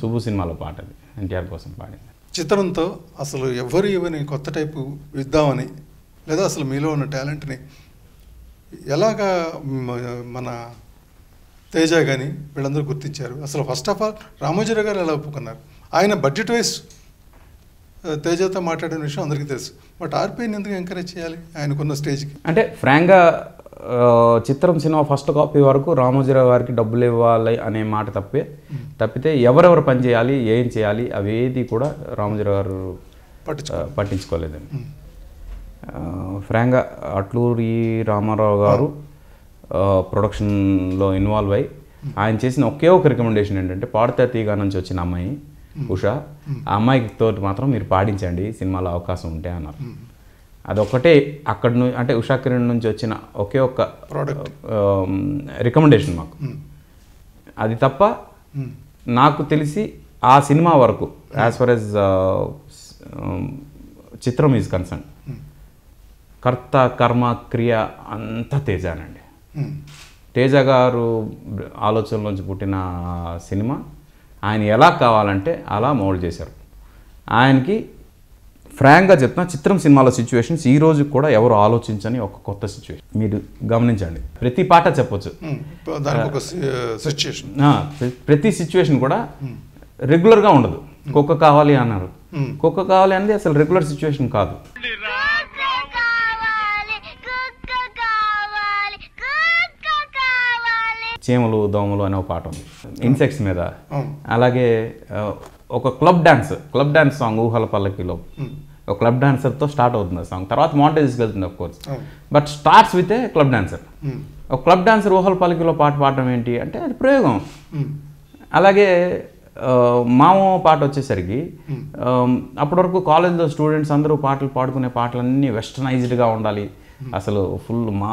శుభు సినిమాలో పాట అది ఎన్టీఆర్ కోసం పాడింది చిత్రంతో అసలు ఎవరు ఇవని కొత్త టైపు ఇద్దామని లేదా అసలు మీలో ఉన్న టాలెంట్ని ఎలాగా మన తేజ కానీ వీళ్ళందరూ గుర్తించారు అసలు ఫస్ట్ ఆఫ్ ఆల్ రామోజీరావు గారు ఎలా ఒప్పుకున్నారు ఆయన బడ్జెట్ వైజ్ తేజతో మాట్లాడిన విషయం అందరికీ తెలుసు బట్ ఆర్పీని ఎందుకు ఎంకరేజ్ చేయాలి ఆయనకున్న స్టేజ్కి అంటే ఫ్రాంక్గా చిత్రం సినిమా ఫస్ట్ కాపీ వరకు రామోజీరావు గారికి డబ్బులు ఇవ్వాలి అనే మాట తప్పే తప్పితే ఎవరెవరు పని చేయాలి ఏం చేయాలి అవేది కూడా రామోజీరావు గారు పట్టించుకోలేదండి ఫ్రాంక్గా అట్లూరి రామారావు గారు ప్రొడక్షన్లో ఇన్వాల్వ్ అయ్యి ఆయన చేసిన ఒకే ఒక రికమెండేషన్ ఏంటంటే పాడితే తీగ నుంచి వచ్చిన అమ్మాయి ఉషా ఆ అమ్మాయితో మాత్రం మీరు పాడించండి సినిమాలో అవకాశం ఉంటే అన్నారు అదొకటే అక్కడ నుంచి అంటే ఉషా కిరణ్ నుంచి వచ్చిన ఒకే ఒక్క ప్రోడక్ట్ రికమెండేషన్ మాకు hmm. అది తప్ప hmm. నాకు తెలిసి ఆ సినిమా వరకు యాజ్ ఫర్ యాజ్ చిత్రం ఈజ్ కన్సర్న్ hmm. కర్త కర్మ క్రియ అంతా తేజానండి తేజ గారు ఆలోచనలోంచి పుట్టిన సినిమా ఆయన ఎలా కావాలంటే అలా మౌల్డ్ చేశారు ఆయనకి ఫ్రాంక్గా చెప్తున్నా చిత్రం సినిమాలో సిచ్యువేషన్స్ ఈ రోజు కూడా ఎవరు ఆలోచించని ఒక కొత్త సిచ్యువేషన్ మీరు గమనించండి ప్రతి పాట చెప్పొచ్చు ప్రతి సిచ్యువేషన్ కూడా రెగ్యులర్గా ఉండదు కుక్క కావాలి అన్నారు కుక్క కావాలి అనేది అసలు రెగ్యులర్ సిచ్యువేషన్ కాదు చీమలు దోమలు అనే ఒక పాట ఉంది ఇన్సెక్ట్స్ మీద అలాగే ఒక club dance club dance song Oohala Pallakilo ఒక క్లబ్ డాన్సర్తో స్టార్ట్ అవుతుంది సాంగ్ తర్వాత మాంటేజ్కి వెళ్తుంది of course but starts with a club dancer ఒక క్లబ్ డాన్సర్ ఊహల పల్లకిలో పాట పాడడం ఏంటి అంటే అది ప్రయోగం hmm. అలాగే మామ పాట వచ్చేసరికి hmm. అప్పటి వరకు కాలేజ్లో స్టూడెంట్స్ అందరూ పాటలు పాడుకునే పాటలన్నీ వెస్టర్నైజ్డ్గా ఉండాలి hmm. అసలు ఫుల్ మా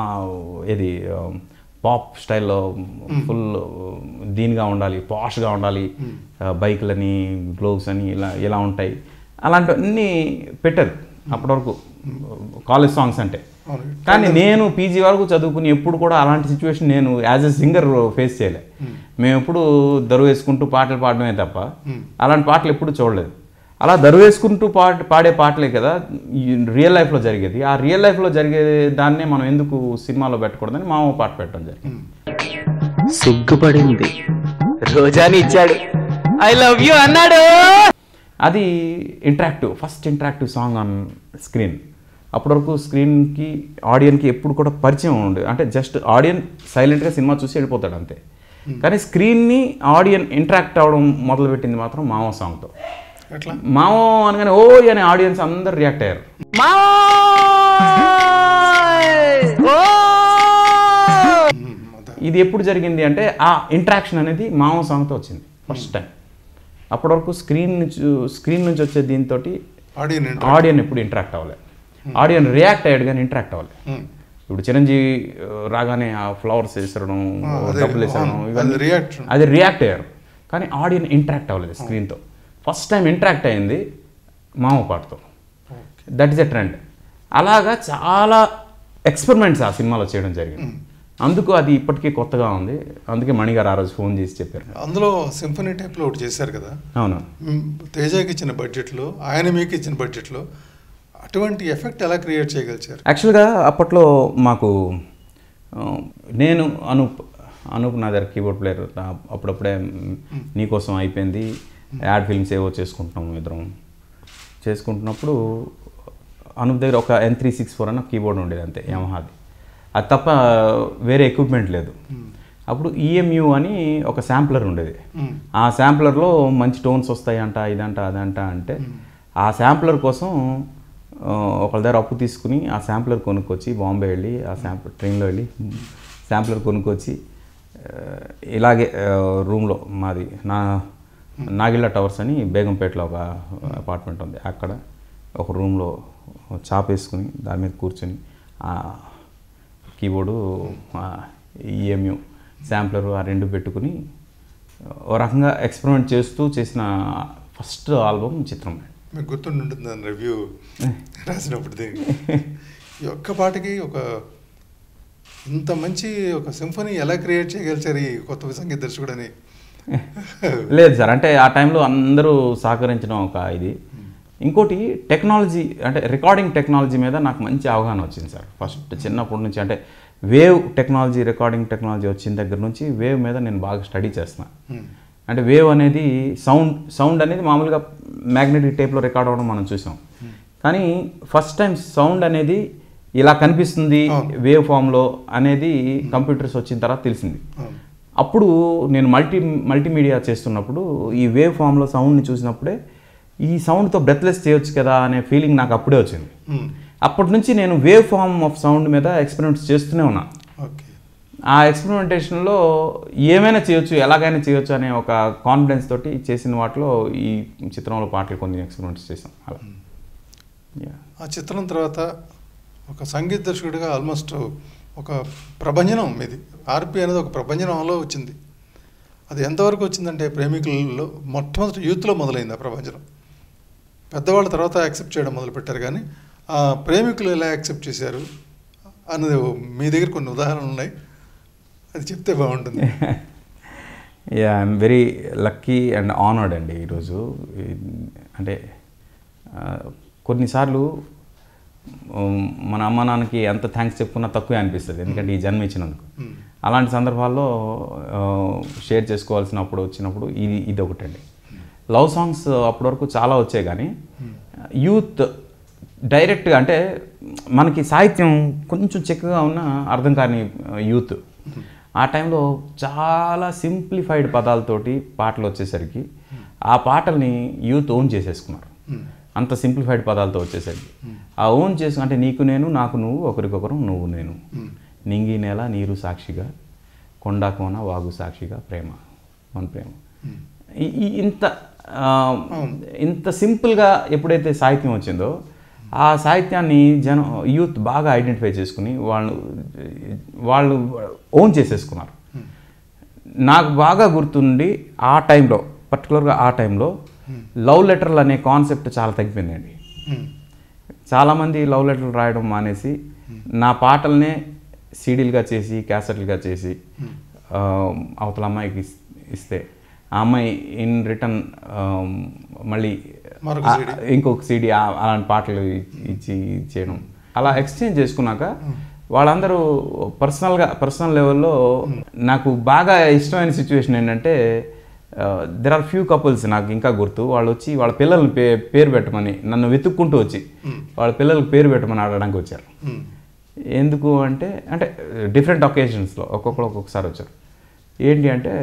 ఇది పాప్ స్టైల్లో ఫుల్ దీన్గా ఉండాలి పాష్గా ఉండాలి బైక్లని గ్లోవ్స్ అని ఇలా ఇలా ఉంటాయి అలాంటివన్నీ పెట్టారు అప్పటివరకు కాలేజ్ సాంగ్స్ అంటే కానీ నేను పీజీ వరకు చదువుకుని ఎప్పుడు కూడా అలాంటి సిచ్యువేషన్ నేను యాజ్ ఎ సింగర్ ఫేస్ చేయలే మేము ఎప్పుడు దరువు వేసుకుంటూ పాటలు పాడడమే తప్ప అలాంటి పాటలు ఎప్పుడు చూడలేదు అలా దరువేసుకుంటూ పాట పాడే పాటలే కదా రియల్ లైఫ్లో జరిగేది ఆ రియల్ లైఫ్లో జరిగే దాన్నే మనం ఎందుకు సినిమాలో పెట్టకూడదని మామ పాట పెట్టడం జరిగింది సిగ్గుపడింది రోజాని ఇచ్చాడు ఐ లవ్ యూ అన్నాడు అది interactive first interactive song on screen అప్పటి వరకు స్క్రీన్కి ఆడియన్కి ఎప్పుడు కూడా పరిచయం ఉండదు అంటే జస్ట్ ఆడియన్ సైలెంట్గా సినిమా చూసి వెళ్ళిపోతాడు అంతే hmm. కానీ స్క్రీన్ని ఆడియన్ ఇంటరాక్ట్ అవ్వడం మొదలుపెట్టింది మాత్రం మామ సాంగ్తో మావో అనగానే ఓ అని ఆడియన్స్ అందరు రియాక్ట్ అయ్యారు ఇది ఎప్పుడు జరిగింది అంటే ఆ ఇంట్రాక్షన్ అనేది మావో సాంగ్తో వచ్చింది ఫస్ట్ టైం hmm. అప్పటి వరకు స్క్రీన్ నుంచి స్క్రీన్ నుంచి వచ్చే దీంతో ఆడియన్ ఎప్పుడు ఇంట్రాక్ట్ అవ్వలేదు ఆడియన్ రియాక్ట్ అయ్యాడు కానీ ఇంటరాక్ట్ అవ్వలేదు hmm. ఇప్పుడు చిరంజీవి uh, రాగానే ఆ ఫ్లవర్స్ వేసడం డబ్బులు వేసడం అది రియాక్ట్ అయ్యారు కానీ ఆడియన్ ఇంట్రాక్ట్ అవ్వలేదు స్క్రీన్తో ఫస్ట్ టైం ఇంటరాక్ట్ అయింది మామ పాటతో దట్ ఈస్ ఎ ట్రెండ్ అలాగా చాలా ఎక్స్పెరిమెంట్స్ ఆ సినిమాలో చేయడం జరిగింది అందుకు అది ఇప్పటికీ కొత్తగా ఉంది అందుకే మణిగారు ఆ రోజు ఫోన్ చేసి చెప్పారు అందులో సింఫనీ టైప్లో ఒకటి చేశారు కదా అవును తేజాకి ఇచ్చిన బడ్జెట్లో ఆయన మీకు ఇచ్చిన బడ్జెట్లో అటువంటి ఎఫెక్ట్ ఎలా క్రియేట్ చేయగలిచారు యాక్చువల్గా అప్పట్లో మాకు నేను అనూప్ అనూప్ నా దగ్గర కీబోర్డ్ ప్లేయర్ అప్పుడప్పుడే నీకోసం అయిపోయింది యాడ్ ఫిల్మ్స్ ఏవో చేసుకుంటున్నాము ఇద్దరం చేసుకుంటున్నప్పుడు అనుప్ దగ్గర ఒక ఎన్ త్రీ సిక్స్ ఫోర్ అన్న కీబోర్డ్ ఉండేది అంతే యమహాది అది తప్ప వేరే ఎక్విప్మెంట్ లేదు hmm. అప్పుడు ఈఎంయు e అని ఒక శాంప్లర్ ఉండేది hmm. ఆ శాంప్లర్లో మంచి టోన్స్ వస్తాయంట ఇదంట అదంట అంటే hmm. ఆ శాంప్లర్ కోసం ఒకళ్ళ దగ్గర అప్పు తీసుకుని ఆ శాంప్లర్ కొనుక్కొచ్చి బాంబే వెళ్ళి ఆ శాంప్లర్ ట్రైన్లో వెళ్ళి శాంప్లర్ కొనుక్కొచ్చి ఇలాగే రూమ్లో మాది నా నాగిళ్ళ టవర్స్ అని బేగంపేటలో ఒక అపార్ట్మెంట్ ఉంది అక్కడ ఒక రూమ్లో వేసుకుని దాని మీద కూర్చొని కీబోర్డు ఈఎంయు శాంప్లర్ ఆ రెండు పెట్టుకుని ఓ రకంగా ఎక్స్పెరిమెంట్ చేస్తూ చేసిన ఫస్ట్ ఆల్బమ్ చిత్రం మీకు గుర్తుంటుంది దాని రివ్యూ రాసినప్పుడు ఈ ఒక్క పాటకి ఒక ఇంత మంచి ఒక సింఫనీ ఎలా క్రియేట్ చేయగలిచారు ఈ కొత్త సంగీత దర్శకుడు అని లేదు సార్ అంటే ఆ టైంలో అందరూ సహకరించడం ఒక ఇది ఇంకోటి టెక్నాలజీ అంటే రికార్డింగ్ టెక్నాలజీ మీద నాకు మంచి అవగాహన వచ్చింది సార్ ఫస్ట్ చిన్నప్పటి నుంచి అంటే వేవ్ టెక్నాలజీ రికార్డింగ్ టెక్నాలజీ వచ్చిన దగ్గర నుంచి వేవ్ మీద నేను బాగా స్టడీ చేస్తున్నాను hmm. అంటే వేవ్ అనేది సౌండ్ సౌండ్ అనేది మామూలుగా మ్యాగ్నెటిక్ టేప్లో రికార్డ్ అవ్వడం మనం చూసాం hmm. కానీ ఫస్ట్ టైం సౌండ్ అనేది ఇలా కనిపిస్తుంది వేవ్ ఫామ్లో అనేది కంప్యూటర్స్ వచ్చిన తర్వాత తెలిసింది అప్పుడు నేను మల్టీ మల్టీమీడియా చేస్తున్నప్పుడు ఈ వేవ్ ఫామ్లో సౌండ్ని చూసినప్పుడే ఈ సౌండ్తో బ్రెత్లెస్ చేయొచ్చు కదా అనే ఫీలింగ్ నాకు అప్పుడే వచ్చింది అప్పటి నుంచి నేను వేవ్ ఫామ్ ఆఫ్ సౌండ్ మీద ఎక్స్పెరిమెంట్స్ చేస్తూనే ఉన్నా ఆ ఎక్స్పెరిమెంటేషన్లో ఏమైనా చేయొచ్చు ఎలాగైనా చేయొచ్చు అనే ఒక కాన్ఫిడెన్స్ తోటి చేసిన వాటిలో ఈ చిత్రంలో పాటలు కొన్ని ఎక్స్పెరిమెంట్స్ చేసాం అలా ఆ చిత్రం తర్వాత ఒక సంగీత దర్శకుడిగా ఆల్మోస్ట్ ఒక ప్రభంజనం ఇది ఆర్పి అనేది ఒక ప్రభంజనంలో వచ్చింది అది ఎంతవరకు వచ్చిందంటే ప్రేమికులలో మొట్టమొదటి యూత్లో మొదలైంది ఆ ప్రభంజనం పెద్దవాళ్ళ తర్వాత యాక్సెప్ట్ చేయడం మొదలుపెట్టారు కానీ ప్రేమికులు ఎలా యాక్సెప్ట్ చేశారు అన్నది మీ దగ్గర కొన్ని ఉదాహరణలు ఉన్నాయి అది చెప్తే బాగుంటుంది yeah I'm very lucky and honoured అండి ఈరోజు అంటే కొన్నిసార్లు మన అమ్మ నాన్నకి ఎంత థ్యాంక్స్ చెప్పుకున్నా తక్కువే అనిపిస్తుంది ఎందుకంటే ఈ జన్మ ఇచ్చినందుకు అలాంటి సందర్భాల్లో షేర్ చేసుకోవాల్సినప్పుడు వచ్చినప్పుడు ఇది ఇది ఒకటండి లవ్ సాంగ్స్ అప్పటి వరకు చాలా వచ్చాయి కానీ యూత్ డైరెక్ట్గా అంటే మనకి సాహిత్యం కొంచెం చెక్కగా ఉన్న అర్థం కాని యూత్ ఆ టైంలో చాలా సింప్లిఫైడ్ పదాలతోటి పాటలు వచ్చేసరికి ఆ పాటల్ని యూత్ ఓన్ చేసేసుకున్నారు అంత సింప్లిఫైడ్ పదాలతో వచ్చేసరికి ఆ ఓన్ చేసుకు అంటే నీకు నేను నాకు నువ్వు ఒకరికొకరు నువ్వు నేను నింగి నేల నీరు సాక్షిగా కొండా కోన వాగు సాక్షిగా ప్రేమ మన ప్రేమ ఇంత ఇంత సింపుల్గా ఎప్పుడైతే సాహిత్యం వచ్చిందో ఆ సాహిత్యాన్ని జనం యూత్ బాగా ఐడెంటిఫై చేసుకుని వాళ్ళు వాళ్ళు ఓన్ చేసేసుకున్నారు నాకు బాగా గుర్తుండి ఆ టైంలో పర్టికులర్గా ఆ టైంలో లవ్ లెటర్లు అనే కాన్సెప్ట్ చాలా తగ్గిపోయిందండి చాలామంది లవ్ లెటర్లు రాయడం మానేసి hmm. నా పాటలనే సీడీలుగా చేసి క్యాసెట్లుగా చేసి hmm. అవతల అమ్మాయికి ఇస్తే ఆ అమ్మాయి ఇన్ రిటర్న్ మళ్ళీ ఇంకొక సీడీ అలాంటి పాటలు ఇచ్చి చేయడం hmm. అలా ఎక్స్చేంజ్ చేసుకున్నాక వాళ్ళందరూ పర్సనల్గా పర్సనల్ లెవెల్లో నాకు బాగా ఇష్టమైన సిచ్యువేషన్ ఏంటంటే దెర్ ఆర్ ఫ్యూ కపుల్స్ నాకు ఇంకా గుర్తు వాళ్ళు వచ్చి వాళ్ళ పిల్లలు పే పేరు పెట్టమని నన్ను వెతుక్కుంటూ వచ్చి hmm. వాళ్ళ పిల్లలకు పేరు పెట్టమని ఆడడానికి వచ్చారు hmm. ఎందుకు అంటే అంటే డిఫరెంట్ ఒకేజన్స్లో ఒక్కొక్కరు ఒక్కొక్కసారి వచ్చారు ఏంటి అంటే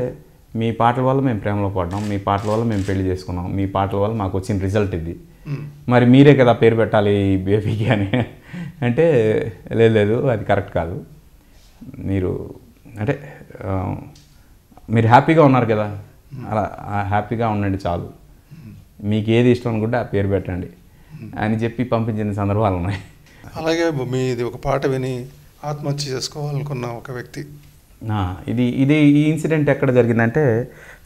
మీ పాటల వల్ల మేము ప్రేమలో పడ్డాం మీ పాటల వల్ల మేము పెళ్లి చేసుకున్నాం మీ పాటల వల్ల మాకు వచ్చిన రిజల్ట్ ఇది hmm. మరి మీరే కదా పేరు పెట్టాలి బేబీకి అని అంటే లేదు లేదు అది కరెక్ట్ కాదు మీరు అంటే uh, మీరు హ్యాపీగా ఉన్నారు కదా అలా హ్యాపీగా ఉండండి చాలు మీకు ఏది ఇష్టం అనుకుంటే ఆ పేరు పెట్టండి అని చెప్పి పంపించిన సందర్భాలు ఉన్నాయి అలాగే మీది ఒక పాట విని ఆత్మహత్య చేసుకోవాలనుకున్న ఒక వ్యక్తి ఇది ఇది ఈ ఇన్సిడెంట్ ఎక్కడ జరిగిందంటే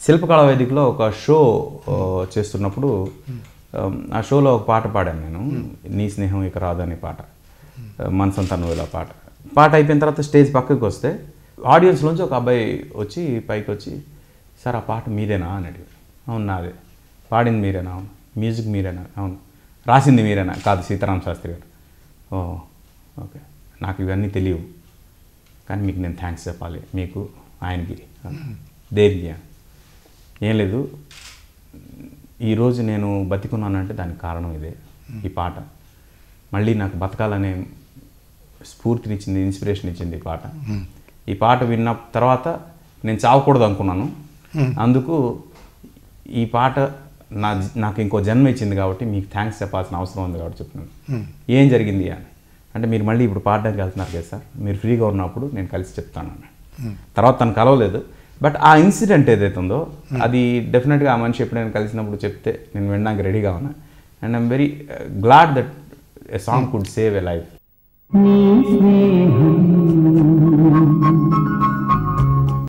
శిల్పకళా వేదికలో ఒక షో చేస్తున్నప్పుడు ఆ షోలో ఒక పాట పాడాను నేను నీ స్నేహం ఇక రాదు అనే పాట మనసంతా నువ్వు పాట పాట అయిపోయిన తర్వాత స్టేజ్ పక్కకి వస్తే ఆడియన్స్ నుంచి ఒక అబ్బాయి వచ్చి పైకి వచ్చి సార్ ఆ పాట మీదేనా అని అడిగారు అవును నాదే పాడింది మీరేనా అవును మ్యూజిక్ మీరేనా అవును రాసింది మీరేనా కాదు సీతారాం శాస్త్రి గారు ఓ ఓకే నాకు ఇవన్నీ తెలియవు కానీ మీకు నేను థ్యాంక్స్ చెప్పాలి మీకు ఆయనకి దేనికి ఏం లేదు ఈరోజు నేను బతికున్నానంటే దానికి కారణం ఇదే ఈ పాట మళ్ళీ నాకు బతకాలనే స్ఫూర్తినిచ్చింది ఇన్స్పిరేషన్ ఇచ్చింది ఈ పాట ఈ పాట విన్న తర్వాత నేను చావకూడదు అనుకున్నాను అందుకు ఈ పాట నా నాకు ఇంకో జన్మ ఇచ్చింది కాబట్టి మీకు థ్యాంక్స్ చెప్పాల్సిన అవసరం ఉంది కాబట్టి చెప్తున్నాను ఏం జరిగింది అని అంటే మీరు మళ్ళీ ఇప్పుడు పాడడానికి వెళ్తున్నారు కదా సార్ మీరు ఫ్రీగా ఉన్నప్పుడు నేను కలిసి చెప్తాను అని తర్వాత తను కలవలేదు బట్ ఆ ఇన్సిడెంట్ ఏదైతే ఉందో అది డెఫినెట్గా ఆ మనిషి ఎప్పుడైనా కలిసినప్పుడు చెప్తే నేను వినడానికి రెడీగా ఉన్నా and I'm very glad that a song could save a life